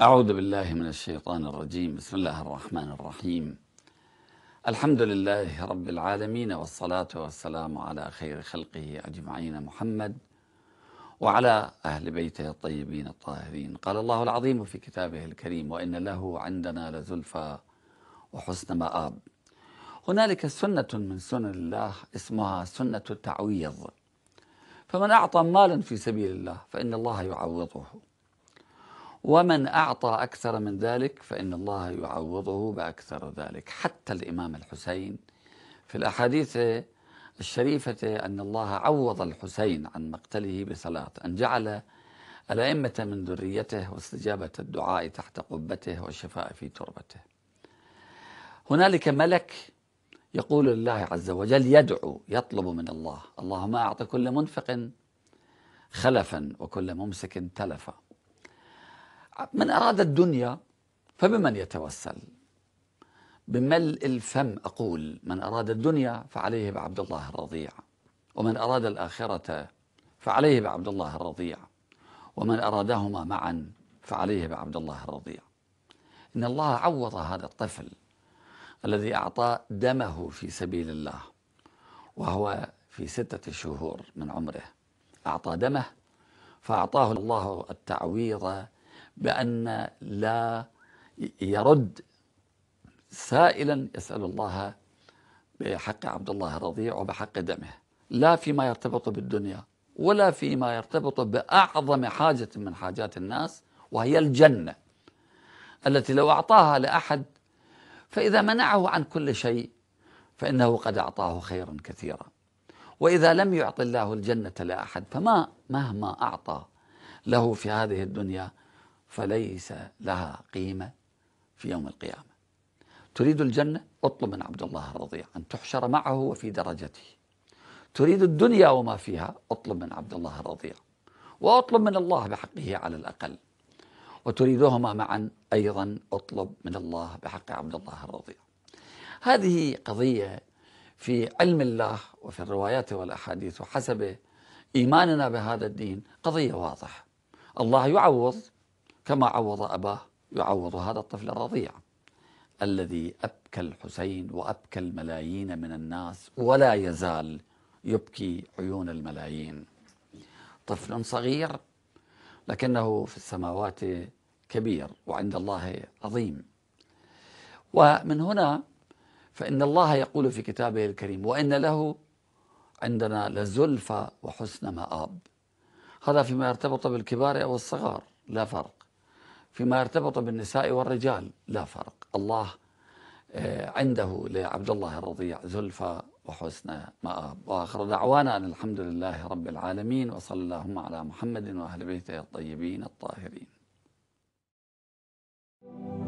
أعوذ بالله من الشيطان الرجيم بسم الله الرحمن الرحيم الحمد لله رب العالمين والصلاة والسلام على خير خلقه أجمعين محمد وعلى أهل بيته الطيبين الطاهرين قال الله العظيم في كتابه الكريم وإن له عندنا لزلفى وحسن مآب هنالك سنة من سنن الله اسمها سنة التعويض فمن أعطى مالا في سبيل الله فإن الله يعوضه ومن أعطى أكثر من ذلك فإن الله يعوضه بأكثر ذلك حتى الإمام الحسين في الأحاديث الشريفة أن الله عوض الحسين عن مقتله بصلاة أن جعل الأئمة من ذريته واستجابة الدعاء تحت قبته والشفاء في تربته هنالك ملك يقول لله عز وجل يدعو يطلب من الله اللهم أعط كل منفق خلفا وكل ممسك تلفا من أراد الدنيا فبمن يتوسل بملء الفم أقول من أراد الدنيا فعليه بعبد الله الرضيع ومن أراد الآخرة فعليه بعبد الله الرضيع ومن أرادهما معا فعليه بعبد الله الرضيع إن الله عوض هذا الطفل الذي أعطى دمه في سبيل الله وهو في ستة شهور من عمره أعطى دمه فأعطاه الله التعويض بأن لا يرد سائلا يسأل الله بحق عبد الله رضيع وبحق دمه لا فيما يرتبط بالدنيا ولا فيما يرتبط بأعظم حاجة من حاجات الناس وهي الجنة التي لو أعطاها لأحد فإذا منعه عن كل شيء فإنه قد أعطاه خيرا كثيرا وإذا لم يعط الله الجنة لأحد فما مهما أعطى له في هذه الدنيا فليس لها قيمة في يوم القيامة تريد الجنة اطلب من عبد الله الرضيع أن تحشر معه وفي درجته تريد الدنيا وما فيها اطلب من عبد الله الرضيع واطلب من الله بحقه على الأقل وتريدهما معا أيضا اطلب من الله بحق عبد الله الرضيع هذه قضية في علم الله وفي الروايات والأحاديث وحسب إيماننا بهذا الدين قضية واضحة الله يعوض كما عوض أباه يعوض هذا الطفل الرضيع الذي أبكى الحسين وأبكى الملايين من الناس ولا يزال يبكي عيون الملايين طفل صغير لكنه في السماوات كبير وعند الله عظيم ومن هنا فإن الله يقول في كتابه الكريم وإن له عندنا لزلفى وحسن مآب هذا فيما يرتبط بالكبار أو الصغار لا فرق فيما يرتبط بالنساء والرجال لا فرق الله آه، عنده لعبد الله الرضيع زلفى وحسن مآب وآخر دعوانا أن الحمد لله رب العالمين وصلى اللهم على محمد وأهل بيته الطيبين الطاهرين